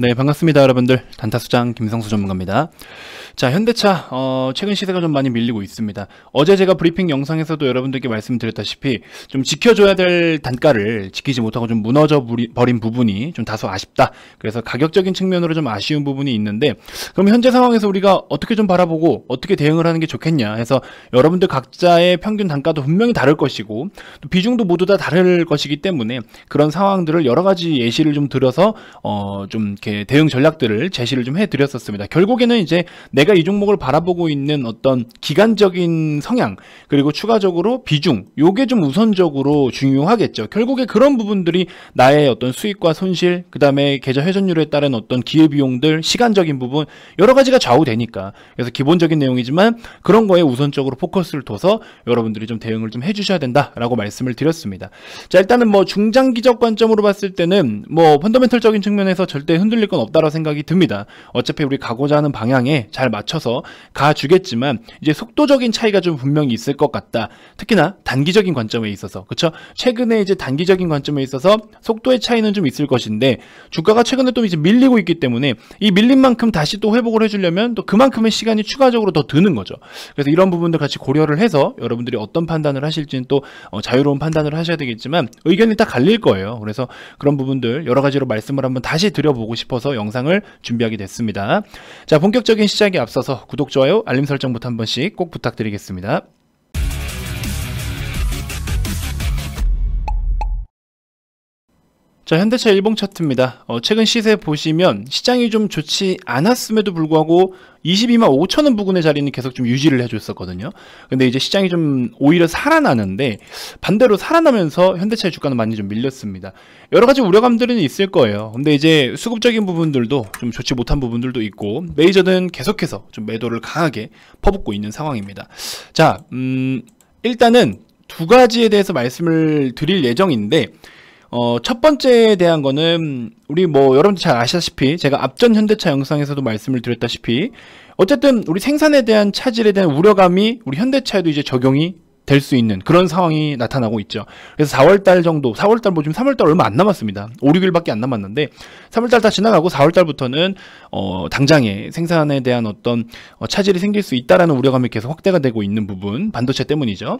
네, 반갑습니다, 여러분들. 단타수장 김성수 전문가입니다. 자, 현대차, 어, 최근 시세가 좀 많이 밀리고 있습니다. 어제 제가 브리핑 영상에서도 여러분들께 말씀드렸다시피 좀 지켜줘야 될 단가를 지키지 못하고 좀 무너져 버린 부분이 좀 다소 아쉽다. 그래서 가격적인 측면으로 좀 아쉬운 부분이 있는데 그럼 현재 상황에서 우리가 어떻게 좀 바라보고 어떻게 대응을 하는 게 좋겠냐 해서 여러분들 각자의 평균 단가도 분명히 다를 것이고 비중도 모두 다 다를 것이기 때문에 그런 상황들을 여러 가지 예시를 좀 들어서 어, 좀 이렇게 대응 전략들을 제시를 좀 해드렸었습니다. 결국에는 이제 내가 이 종목을 바라보고 있는 어떤 기간적인 성향 그리고 추가적으로 비중 요게 좀 우선적으로 중요하겠죠. 결국에 그런 부분들이 나의 어떤 수익과 손실 그 다음에 계좌 회전율에 따른 어떤 기회비용들 시간적인 부분 여러 가지가 좌우되니까 그래서 기본적인 내용이지만 그런 거에 우선적으로 포커스를 둬서 여러분들이 좀 대응을 좀 해주셔야 된다라고 말씀을 드렸습니다. 자 일단은 뭐 중장기적 관점으로 봤을 때는 뭐 펀더멘털적인 측면에서 절대 흔들 흔들릴 건 없다라고 생각이 듭니다. 어차피 우리 가고자 하는 방향에 잘 맞춰서 가주겠지만 이제 속도적인 차이가 좀 분명히 있을 것 같다. 특히나 단기적인 관점에 있어서 그쵸? 최근에 이제 단기적인 관점에 있어서 속도의 차이는 좀 있을 것인데 주가가 최근에 또 이제 밀리고 있기 때문에 이 밀린 만큼 다시 또 회복을 해주려면 또 그만큼의 시간이 추가적으로 더 드는 거죠. 그래서 이런 부분들 같이 고려를 해서 여러분들이 어떤 판단을 하실지는 또 어, 자유로운 판단을 하셔야 되겠지만 의견이 다 갈릴 거예요. 그래서 그런 부분들 여러 가지로 말씀을 한번 다시 드려보고 싶습니다. 싶어서 영상을 준비하게 됐습니다. 자 본격적인 시작에 앞서서 구독, 좋아요, 알림 설정부터 한 번씩 꼭 부탁드리겠습니다. 자 현대차 일봉 차트입니다. 어, 최근 시세 보시면 시장이 좀 좋지 않았음에도 불구하고 22만 5천원 부근의 자리는 계속 좀 유지를 해줬었거든요. 근데 이제 시장이 좀 오히려 살아나는데 반대로 살아나면서 현대차의 주가는 많이 좀 밀렸습니다. 여러 가지 우려감들은 있을 거예요. 근데 이제 수급적인 부분들도 좀 좋지 못한 부분들도 있고 메이저는 계속해서 좀 매도를 강하게 퍼붓고 있는 상황입니다. 자, 음, 일단은 두 가지에 대해서 말씀을 드릴 예정인데 어, 첫 번째에 대한 거는 우리 뭐 여러분들 잘 아시다시피 제가 앞전 현대차 영상에서도 말씀을 드렸다시피 어쨌든 우리 생산에 대한 차질에 대한 우려감이 우리 현대차에도 이제 적용이 될 수 있는 그런 상황이 나타나고 있죠. 그래서 4월달 정도, 4월달 뭐 지금 3월달 얼마 안 남았습니다. 5, 6일밖에 안 남았는데 3월달 다 지나가고 4월달부터는 어, 당장에 생산에 대한 어떤 어, 차질이 생길 수 있다라는 우려감이 계속 확대가 되고 있는 부분, 반도체 때문이죠.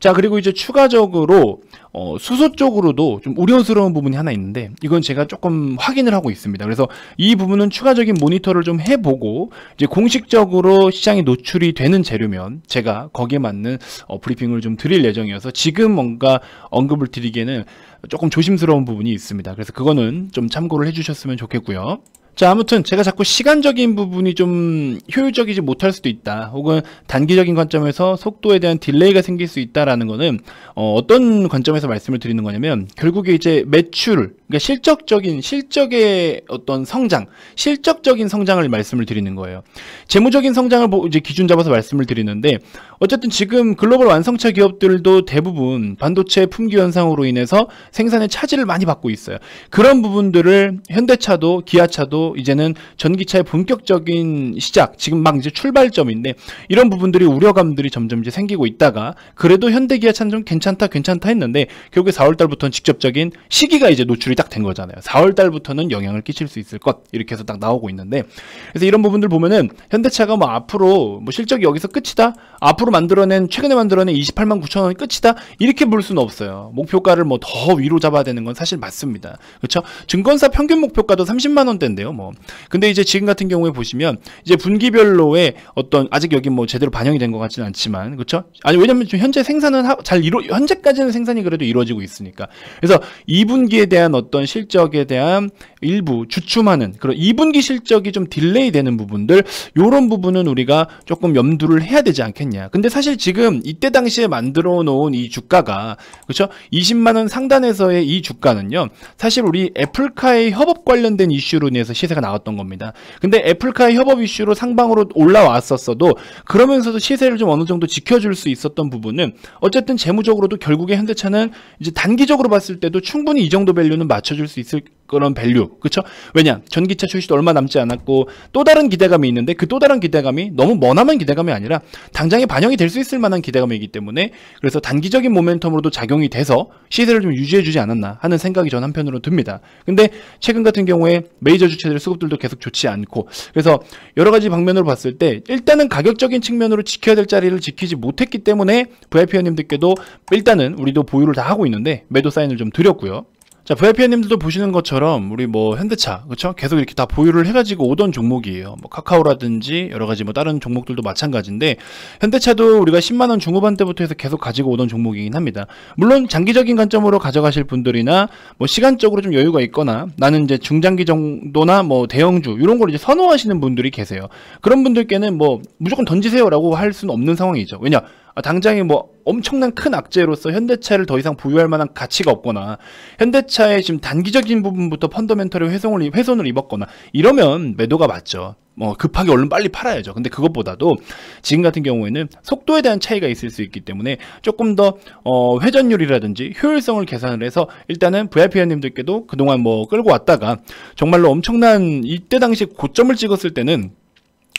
자, 그리고 이제 추가적으로 어, 수소 쪽으로도 좀 우려스러운 부분이 하나 있는데 이건 제가 조금 확인을 하고 있습니다. 그래서 이 부분은 추가적인 모니터를 좀 해보고 이제 공식적으로 시장에 노출이 되는 재료면 제가 거기에 맞는 어, 브리핑을 좀 드릴 예정이어서 지금 뭔가 언급을 드리기에는 조금 조심스러운 부분이 있습니다. 그래서 그거는 좀 참고를 해주셨으면 좋겠고요. 자, 아무튼 제가 자꾸 시간적인 부분이 좀 효율적이지 못할 수도 있다. 혹은 단기적인 관점에서 속도에 대한 딜레이가 생길 수 있다라는 거는 어, 떤 관점에서 말씀을 드리는 거냐면 결국에 이제 매출, 그러니까 실적적인 실적의 어떤 성장, 실적적인 성장을 말씀을 드리는 거예요. 재무적인 성장을 이제 기준 잡아서 말씀을 드리는데 어쨌든 지금 글로벌 완성차 기업들도 대부분 반도체 품귀 현상으로 인해서 생산의 차질을 많이 받고 있어요. 그런 부분들을 현대차도 기아차도 이제는 전기차의 본격적인 시작, 지금 막 이제 출발점인데 이런 부분들이 우려감들이 점점 이제 생기고 있다가 그래도 현대기아차는 좀 괜찮다, 괜찮다 했는데 결국에 4월 달부터는 직접적인 시기가 이제 노출이 딱 된 거잖아요. 4월 달부터는 영향을 끼칠 수 있을 것 이렇게 해서 딱 나오고 있는데 그래서 이런 부분들 보면은 현대차가 뭐 앞으로 뭐 실적이 여기서 끝이다, 앞으로 만들어낸 최근에 만들어낸 28만 9천 원이 끝이다 이렇게 볼 수는 없어요. 목표가를 뭐 더 위로 잡아야 되는 건 사실 맞습니다. 그렇죠? 증권사 평균 목표가도 30만 원대인데요. 뭐. 근데 이제 지금 같은 경우에 보시면 이제 분기별로의 어떤 아직 여기 뭐 제대로 반영이 된 것 같지는 않지만 그렇죠? 아니 왜냐면 지금 현재 생산은 하, 잘 이루 현재까지는 생산이 그래도 이루어지고 있으니까. 그래서 2분기에 대한 어떤 실적에 대한 일부 주춤하는 그런 2분기 실적이 좀 딜레이 되는 부분들 요런 부분은 우리가 조금 염두를 해야 되지 않겠냐. 근데 사실 지금 이때 당시에 만들어 놓은 이 주가가 그렇죠? 20만 원 상단에서의 이 주가는요. 사실 우리 애플카의 협업 관련된 이슈로 인해서 시세가 나왔던 겁니다. 근데 애플카의 협업 이슈로 상방으로 올라왔었어도 그러면서도 시세를 좀 어느 정도 지켜줄 수 있었던 부분은 어쨌든 재무적으로도 결국에 현대차는 이제 단기적으로 봤을 때도 충분히 이 정도 밸류는 맞춰줄 수 있을 그런 밸류 그렇죠? 왜냐 전기차 출시도 얼마 남지 않았고 또 다른 기대감이 있는데 그 또 다른 기대감이 너무 머나먼 기대감이 아니라 당장에 반영이 될 수 있을 만한 기대감이기 때문에 그래서 단기적인 모멘텀으로도 작용이 돼서 시세를 좀 유지해주지 않았나 하는 생각이 전 한편으로 듭니다. 근데 최근 같은 경우에 메이저 주체들 수급들도 계속 좋지 않고 그래서 여러 가지 방면으로 봤을 때 일단은 가격적인 측면으로 지켜야 될 자리를 지키지 못했기 때문에 VIP원님들께도 일단은 우리도 보유를 다 하고 있는데 매도 사인을 좀 드렸고요. 자, VIP님들도 보시는 것처럼 우리 뭐 현대차, 그렇죠? 계속 이렇게 다 보유를 해가지고 오던 종목이에요. 뭐 카카오라든지 여러 가지 뭐 다른 종목들도 마찬가지인데 현대차도 우리가 10만 원 중후반대부터 해서 계속 가지고 오던 종목이긴 합니다. 물론 장기적인 관점으로 가져가실 분들이나 뭐 시간적으로 좀 여유가 있거나 나는 이제 중장기 정도나 뭐 대형주 이런 걸 이제 선호하시는 분들이 계세요. 그런 분들께는 뭐 무조건 던지세요라고 할 수는 없는 상황이죠. 왜냐? 아, 당장에 뭐 엄청난 큰 악재로서 현대차를 더 이상 보유할 만한 가치가 없거나 현대차의 지금 단기적인 부분부터 펀더멘털의 훼손을, 훼손을 입었거나 이러면 매도가 맞죠. 뭐 급하게 얼른 빨리 팔아야죠. 근데 그것보다도 지금 같은 경우에는 속도에 대한 차이가 있을 수 있기 때문에 조금 더 어, 회전율이라든지 효율성을 계산을 해서 일단은 VIP 회원님들께도 그동안 뭐 끌고 왔다가 정말로 엄청난 이때 당시 고점을 찍었을 때는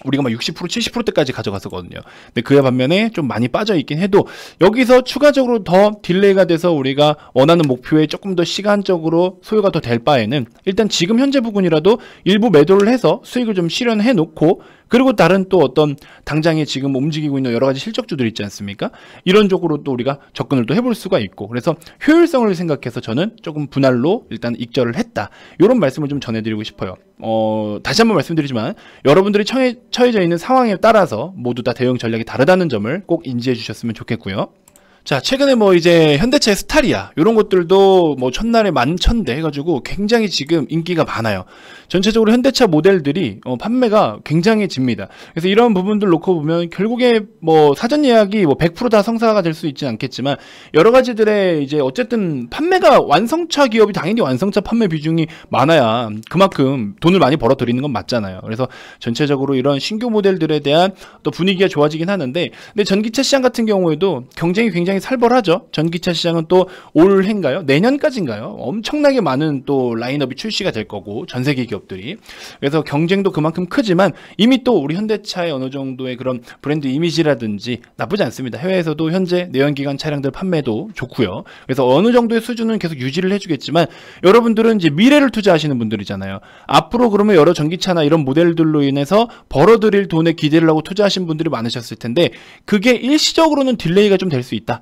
우리가 막 60%, 70%대까지 가져갔었거든요. 근데 그에 반면에 좀 많이 빠져 있긴 해도 여기서 추가적으로 더 딜레이가 돼서 우리가 원하는 목표에 조금 더 시간적으로 소요가 더 될 바에는 일단 지금 현재 부분이라도 일부 매도를 해서 수익을 좀 실현해 놓고 그리고 다른 또 어떤 당장에 지금 움직이고 있는 여러 가지 실적주들 있지 않습니까? 이런 쪽으로 또 우리가 접근을 또 해볼 수가 있고 그래서 효율성을 생각해서 저는 조금 분할로 일단 익절을 했다. 이런 말씀을 좀 전해드리고 싶어요. 어, 다시 한번 말씀드리지만 여러분들이 처해, 처해져 있는 상황에 따라서 모두 다 대응 전략이 다르다는 점을 꼭 인지해 주셨으면 좋겠고요. 자, 최근에 뭐 이제 현대차 의 스타리아 이런 것들도 뭐 첫날에 만천대 해가지고 굉장히 지금 인기가 많아요. 전체적으로 현대차 모델들이 어, 판매가 굉장히 집니다. 그래서 이런 부분들 놓고 보면 결국에 뭐 사전 예약이 뭐 100%다 성사가 될 수 있지는 않겠지만 여러 가지들의 이제 어쨌든 판매가 완성차 기업이 당연히 완성차 판매 비중이 많아야 그만큼 돈을 많이 벌어들이는 건 맞잖아요. 그래서 전체적으로 이런 신규 모델들에 대한 또 분위기가 좋아지긴 하는데 근데 전기차 시장 같은 경우에도 경쟁이 굉장히 시장이 살벌하죠. 전기차 시장은 또 올해인가요? 내년까지인가요? 엄청나게 많은 또 라인업이 출시가 될 거고 전 세계 기업들이 그래서 경쟁도 그만큼 크지만 이미 또 우리 현대차의 어느 정도의 그런 브랜드 이미지라든지 나쁘지 않습니다. 해외에서도 현재 내연기관 차량들 판매도 좋고요. 그래서 어느 정도의 수준은 계속 유지를 해주겠지만 여러분들은 이제 미래를 투자하시는 분들이잖아요. 앞으로 그러면 여러 전기차나 이런 모델들로 인해서 벌어들일 돈에 기대를 하고 투자하신 분들이 많으셨을 텐데 그게 일시적으로는 딜레이가 좀 될 수 있다.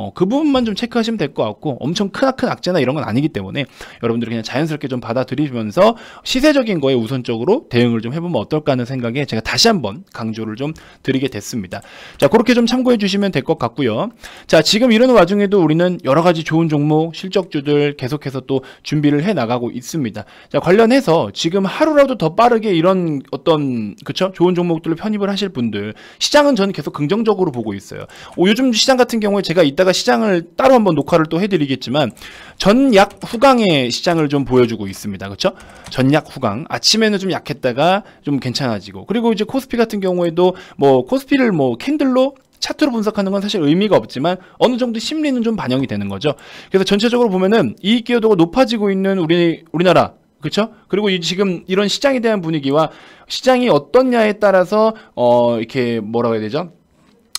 어, 그 부분만 좀 체크하시면 될 것 같고 엄청 크나큰 악재나 이런 건 아니기 때문에 여러분들이 그냥 자연스럽게 좀 받아들이면서 시세적인 거에 우선적으로 대응을 좀 해보면 어떨까 하는 생각에 제가 다시 한번 강조를 좀 드리게 됐습니다. 자 그렇게 좀 참고해 주시면 될 것 같고요. 자 지금 이런 와중에도 우리는 여러 가지 좋은 종목 실적주들 계속해서 또 준비를 해 나가고 있습니다. 자 관련해서 지금 하루라도 더 빠르게 이런 어떤 그쵸 좋은 종목들을 편입을 하실 분들 시장은 저는 계속 긍정적으로 보고 있어요. 오, 요즘 시장 같은 경우에 제가 이따가 이따가 시장을 따로 한번 녹화를 또 해드리겠지만 전 약 후강의 시장을 좀 보여주고 있습니다. 그렇죠? 전약 후강. 아침에는 좀 약했다가 좀 괜찮아지고 그리고 이제 코스피 같은 경우에도 뭐 코스피를 뭐 캔들로 차트로 분석하는 건 사실 의미가 없지만 어느 정도 심리는 좀 반영이 되는 거죠. 그래서 전체적으로 보면은 이익 기여도가 높아지고 있는 우리 우리나라 그렇죠? 그리고 지금 이런 시장에 대한 분위기와 시장이 어떻냐에 따라서 어 이렇게 뭐라고 해야 되죠?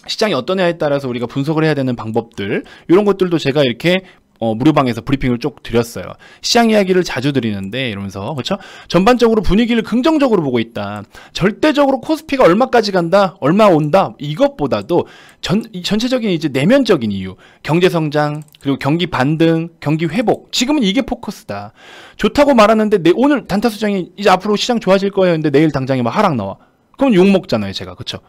시장이 어떠냐에 따라서 우리가 분석을 해야 되는 방법들 이런 것들도 제가 이렇게 어, 무료방에서 브리핑을 쭉 드렸어요. 시장 이야기를 자주 드리는데 이러면서 그렇죠? 전반적으로 분위기를 긍정적으로 보고 있다. 절대적으로 코스피가 얼마까지 간다, 얼마 온다 이것보다도 전 전체적인 이제 내면적인 이유, 경제 성장 그리고 경기 반등, 경기 회복 지금은 이게 포커스다. 좋다고 말하는데 내, 오늘 단타 수장이 이제 앞으로 시장 좋아질 거예요. 근데 내일 당장에 막 하락 나와. 그럼 욕 먹잖아요, 제가 그렇죠?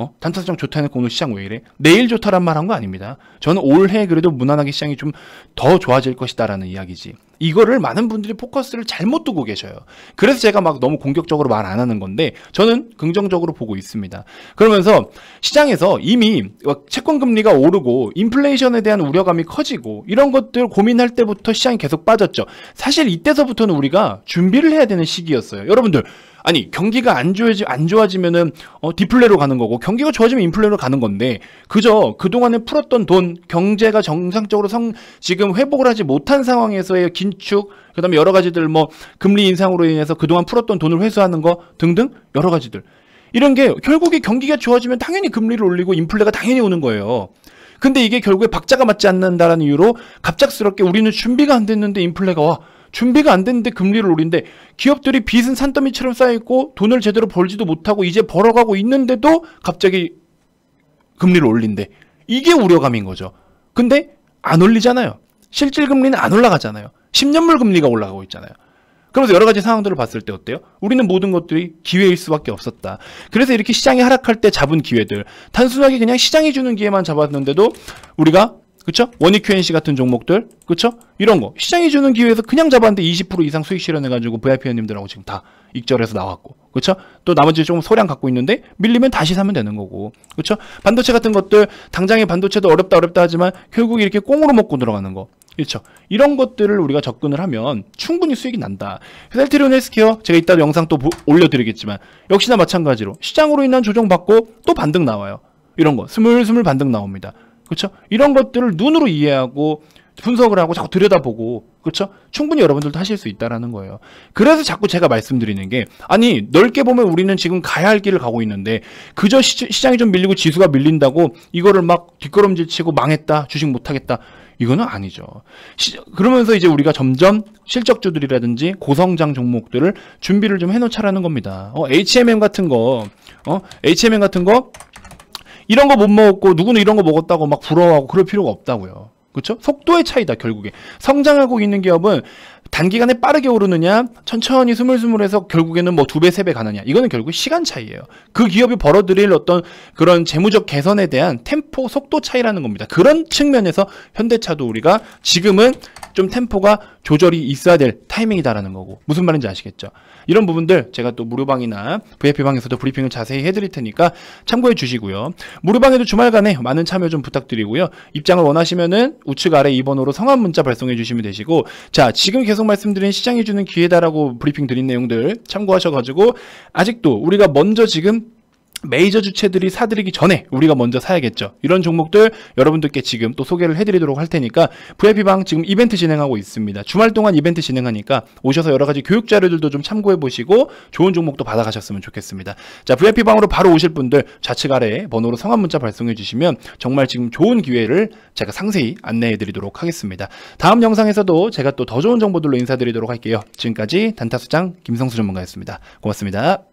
어? 단타장 좋다 해놓고 오늘 시장 왜 이래? 내일 좋다란 말한 거 아닙니다. 저는 올해 그래도 무난하게 시장이 좀 더 좋아질 것이다라는 이야기지. 이거를 많은 분들이 포커스를 잘못 두고 계셔요. 그래서 제가 막 너무 공격적으로 말 안 하는 건데 저는 긍정적으로 보고 있습니다. 그러면서 시장에서 이미 채권 금리가 오르고 인플레이션에 대한 우려감이 커지고 이런 것들 고민할 때부터 시장이 계속 빠졌죠. 사실 이때서부터는 우리가 준비를 해야 되는 시기였어요. 여러분들 아니 경기가 안 좋아지 안 좋아지면은 어, 디플레로 가는 거고 경기가 좋아지면 인플레로 가는 건데 그저 그 동안에 풀었던 돈 경제가 정상적으로 성 지금 회복을 하지 못한 상황에서의 긴 신축, 그다음에 여러 가지들 뭐 금리 인상으로 인해서 그동안 풀었던 돈을 회수하는 거 등등 여러 가지들. 이런 게 결국에 경기가 좋아지면 당연히 금리를 올리고 인플레가 당연히 오는 거예요. 근데 이게 결국에 박자가 맞지 않는다라는 이유로 갑작스럽게 우리는 준비가 안 됐는데 인플레가 와. 준비가 안 됐는데 금리를 올린데 기업들이 빚은 산더미처럼 쌓여있고 돈을 제대로 벌지도 못하고 이제 벌어가고 있는데도 갑자기 금리를 올린대. 이게 우려감인 거죠. 근데 안 올리잖아요. 실질 금리는 안 올라가잖아요. 10년물 금리가 올라가고 있잖아요. 그러면서 여러 가지 상황들을 봤을 때 어때요? 우리는 모든 것들이 기회일 수밖에 없었다. 그래서 이렇게 시장이 하락할 때 잡은 기회들 단순하게 그냥 시장이 주는 기회만 잡았는데도 우리가 그쵸? 원익 QNC 같은 종목들 그쵸? 이런 거 시장이 주는 기회에서 그냥 잡았는데 20% 이상 수익 실현해가지고 VIP원님들하고 지금 다 익절해서 나왔고 그쵸? 또 나머지 조금 소량 갖고 있는데 밀리면 다시 사면 되는 거고 그쵸? 반도체 같은 것들 당장에 반도체도 어렵다 어렵다 하지만 결국 이렇게 꽁으로 먹고 들어가는 거 그렇죠. 이런 것들을 우리가 접근을 하면 충분히 수익이 난다. 셀트리온 헬스케어 제가 이따 영상 또 보, 올려드리겠지만 역시나 마찬가지로 시장으로 인한 조정받고 또 반등 나와요. 이런 거 스물스물 반등 나옵니다. 그렇죠? 이런 것들을 눈으로 이해하고 분석을 하고 자꾸 들여다보고 그렇죠? 충분히 여러분들도 하실 수 있다라는 거예요. 그래서 자꾸 제가 말씀드리는 게 아니 넓게 보면 우리는 지금 가야 할 길을 가고 있는데 그저 시, 장이좀 밀리고 지수가 밀린다고 이거를 막 뒷걸음질치고 망했다 주식 못하겠다 이거는 아니죠. 시, 그러면서 이제 우리가 점점 실적주들이라든지 고성장 종목들을 준비를 좀 해놓자라는 겁니다. 어, HMM 같은 거, 어, HMM 같은 거 이런 거 못 먹었고 누구는 이런 거 먹었다고 막 부러워하고 그럴 필요가 없다고요. 그렇죠? 속도의 차이다 결국에 성장하고 있는 기업은 단기간에 빠르게 오르느냐 천천히 스물스물해서 결국에는 뭐 두 배 세 배 가느냐 이거는 결국 시간 차이예요 그 기업이 벌어들일 어떤 그런 재무적 개선에 대한 템포 속도 차이라는 겁니다 그런 측면에서 현대차도 우리가 지금은 좀 템포가 조절이 있어야 될 타이밍이다라는 거고 무슨 말인지 아시겠죠? 이런 부분들 제가 또 무료방이나 VIP방에서도 브리핑을 자세히 해드릴 테니까 참고해 주시고요. 무료방에도 주말간에 많은 참여 좀 부탁드리고요. 입장을 원하시면은 우측 아래 2번호로 성함 문자 발송해 주시면 되시고 자 지금 계속 말씀드린 시장이 주는 기회다라고 브리핑 드린 내용들 참고하셔가지고 아직도 우리가 먼저 지금 메이저 주체들이 사들이기 전에 우리가 먼저 사야겠죠. 이런 종목들 여러분들께 지금 또 소개를 해드리도록 할 테니까 VIP방 지금 이벤트 진행하고 있습니다. 주말 동안 이벤트 진행하니까 오셔서 여러 가지 교육 자료들도 좀 참고해 보시고 좋은 종목도 받아가셨으면 좋겠습니다. 자 VIP방으로 바로 오실 분들 좌측 아래에 번호로 성함 문자 발송해 주시면 정말 지금 좋은 기회를 제가 상세히 안내해 드리도록 하겠습니다. 다음 영상에서도 제가 또 더 좋은 정보들로 인사드리도록 할게요. 지금까지 단타수장 김성수 전문가였습니다. 고맙습니다.